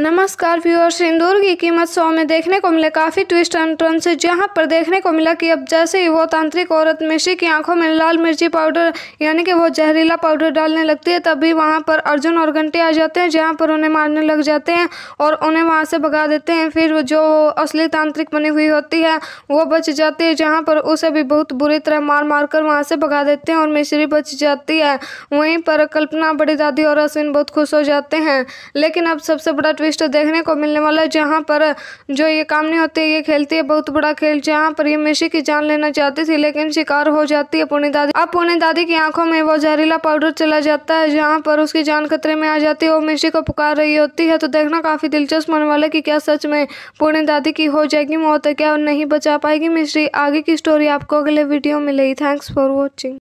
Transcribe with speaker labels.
Speaker 1: नमस्कार व्यूअर्स इंदौर की कीमत सौ में देखने को मिले काफ़ी ट्विस्ट एंड टर्न से जहां पर देखने को मिला कि अब जैसे ही वो तांत्रिक औरत मिश्री की आंखों में लाल मिर्ची पाउडर यानी कि वो जहरीला पाउडर डालने लगती है तभी वहां पर अर्जुन और घंटे आ जाते हैं जहां पर उन्हें मारने लग जाते हैं और उन्हें वहाँ से भगा देते हैं फिर जो असली तांत्रिक बनी हुई होती है वो बच जाती है जहाँ पर उसे भी बहुत बुरी तरह मार मार कर वहाँ से भगा देते हैं और मिश्री बच जाती है वहीं पर कल्पना बड़ी दादी और अश्विन बहुत खुश हो जाते हैं लेकिन अब सबसे बड़ा ट्विस्ट ट्विस्ट तो देखने को मिलने वाला है जहाँ पर जो ये काम नहीं है ये खेलती है बहुत बड़ा खेल जहाँ पर ये मेसी की जान लेना चाहती थी लेकिन शिकार हो जाती है पुणे दादी अब पुणे दादी की आंखों में वो जहरीला पाउडर चला जाता है जहाँ पर उसकी जान खतरे में आ जाती है वो मेसी को पुकार रही होती है तो देखना काफी दिलचस्प होने वाला है कि क्या सच में पुणे दादी की हो जाएगी मौत क्या नहीं बचा पाएगी मिश्री आगे की स्टोरी आपको अगले वीडियो में मिलेगी थैंक्स फॉर वॉचिंग